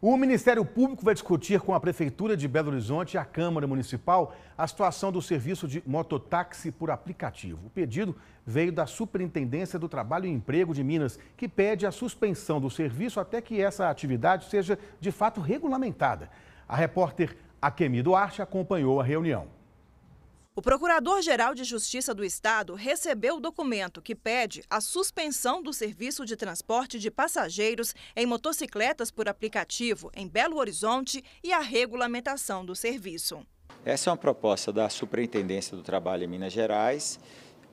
O Ministério Público vai discutir com a Prefeitura de Belo Horizonte e a Câmara Municipal a situação do serviço de mototáxi por aplicativo. O pedido veio da Superintendência do Trabalho e Emprego de Minas, que pede a suspensão do serviço até que essa atividade seja de fato regulamentada. A repórter Akemi Duarte acompanhou a reunião. O Procurador-Geral de Justiça do Estado recebeu o documento que pede a suspensão do serviço de transporte de passageiros em motocicletas por aplicativo em Belo Horizonte e a regulamentação do serviço. Essa é uma proposta da Superintendência do Trabalho em Minas Gerais,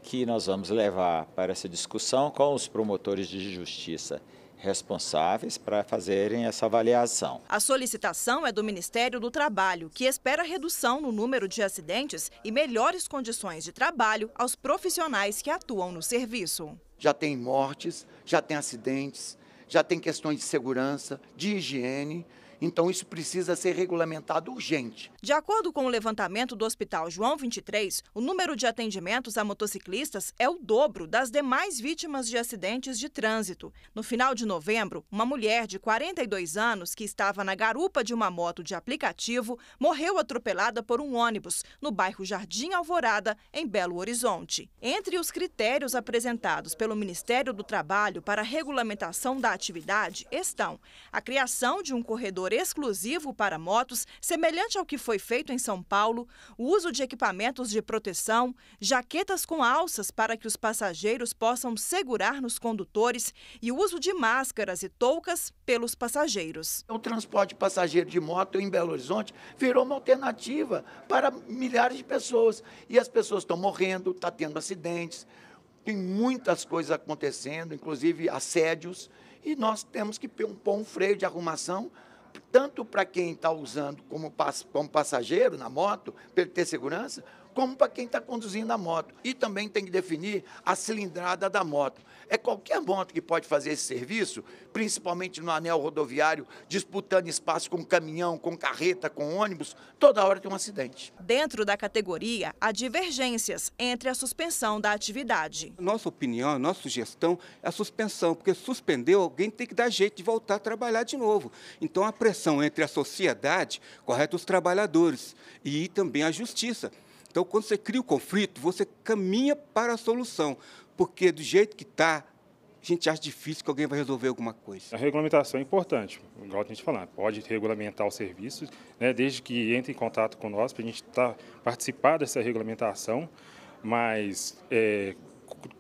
que nós vamos levar para essa discussão com os promotores de justiça responsáveis para fazerem essa avaliação. A solicitação é do Ministério do Trabalho, que espera redução no número de acidentes e melhores condições de trabalho aos profissionais que atuam no serviço. Já tem mortes, já tem acidentes, já tem questões de segurança, de higiene. Então isso precisa ser regulamentado urgente. De acordo com o levantamento do Hospital João 23, o número de atendimentos a motociclistas é o dobro das demais vítimas de acidentes de trânsito. No final de novembro, uma mulher de 42 anos que estava na garupa de uma moto de aplicativo morreu atropelada por um ônibus no bairro Jardim Alvorada, em Belo Horizonte. Entre os critérios apresentados pelo Ministério do Trabalho para a regulamentação da atividade estão a criação de um corredor exclusivo para motos, semelhante ao que foi feito em São Paulo, o uso de equipamentos de proteção, jaquetas com alças para que os passageiros possam segurar nos condutores e o uso de máscaras e toucas pelos passageiros. O transporte passageiro de moto em Belo Horizonte virou uma alternativa para milhares de pessoas. E as pessoas estão morrendo, está tendo acidentes, tem muitas coisas acontecendo, inclusive assédios, e nós temos que pôr um freio de arrumação tanto para quem está usando como, como passageiro na moto, para ele ter segurança, como para quem está conduzindo a moto. E também tem que definir a cilindrada da moto. É qualquer moto que pode fazer esse serviço, principalmente no anel rodoviário, disputando espaço com caminhão, com carreta, com ônibus, toda hora tem um acidente. Dentro da categoria, há divergências entre a suspensão da atividade. Nossa opinião, nossa sugestão é a suspensão, porque suspendeu, alguém tem que dar jeito de voltar a trabalhar de novo. Então a pressão entre a sociedade, correto, os trabalhadores e também a justiça. Então, quando você cria o conflito, você caminha para a solução, porque do jeito que está, a gente acha difícil que alguém vai resolver alguma coisa. A regulamentação é importante, igual a gente tá falar, pode regulamentar o serviço, né, desde que entre em contato com nós, para a gente tá, participar dessa regulamentação, mas é,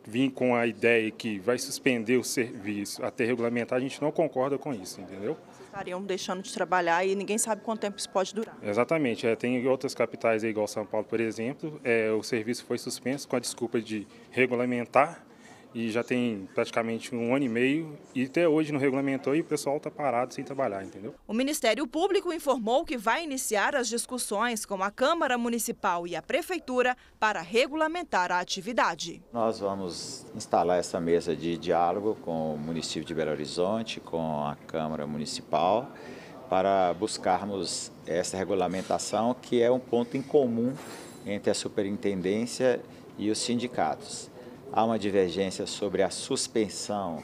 vir com a ideia que vai suspender o serviço até regulamentar, a gente não concorda com isso, entendeu? Estariam deixando de trabalhar e ninguém sabe quanto tempo isso pode durar. Exatamente. É, tem outras capitais, aí, igual São Paulo, por exemplo, é, o serviço foi suspenso com a desculpa de regulamentar e já tem praticamente um ano e meio e até hoje não regulamentou e o pessoal está parado sem trabalhar, entendeu? O Ministério Público informou que vai iniciar as discussões com a Câmara Municipal e a Prefeitura para regulamentar a atividade. Nós vamos instalar essa mesa de diálogo com o município de Belo Horizonte, com a Câmara Municipal, para buscarmos essa regulamentação que é um ponto em comum entre a superintendência e os sindicatos há uma divergência sobre a suspensão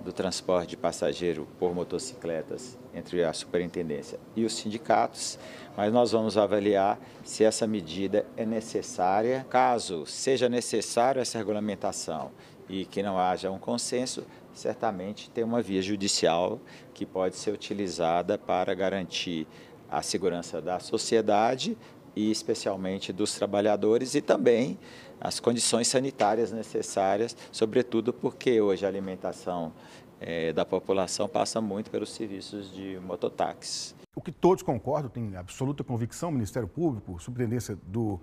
do transporte de passageiro por motocicletas entre a superintendência e os sindicatos, mas nós vamos avaliar se essa medida é necessária. Caso seja necessário essa regulamentação e que não haja um consenso, certamente tem uma via judicial que pode ser utilizada para garantir a segurança da sociedade, e especialmente dos trabalhadores e também as condições sanitárias necessárias, sobretudo porque hoje a alimentação é, da população passa muito pelos serviços de mototáxis. O que todos concordam, tem absoluta convicção, Ministério Público, Superintendência do,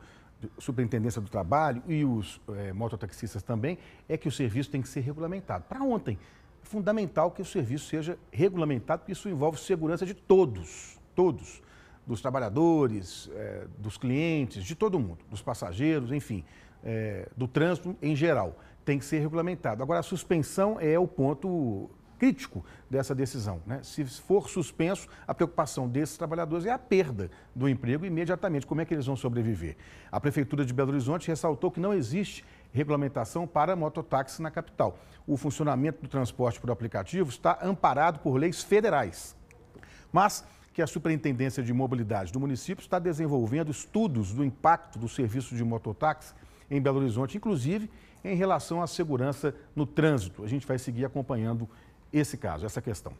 Superintendência do Trabalho e os é, mototaxistas também, é que o serviço tem que ser regulamentado. Para ontem, é fundamental que o serviço seja regulamentado, porque isso envolve segurança de todos, todos dos trabalhadores, é, dos clientes, de todo mundo, dos passageiros, enfim, é, do trânsito em geral. Tem que ser regulamentado. Agora, a suspensão é o ponto crítico dessa decisão. Né? Se for suspenso, a preocupação desses trabalhadores é a perda do emprego imediatamente. Como é que eles vão sobreviver? A Prefeitura de Belo Horizonte ressaltou que não existe regulamentação para mototáxi na capital. O funcionamento do transporte por aplicativo está amparado por leis federais. Mas que a Superintendência de Mobilidade do município está desenvolvendo estudos do impacto do serviço de mototáxi em Belo Horizonte, inclusive em relação à segurança no trânsito. A gente vai seguir acompanhando esse caso, essa questão.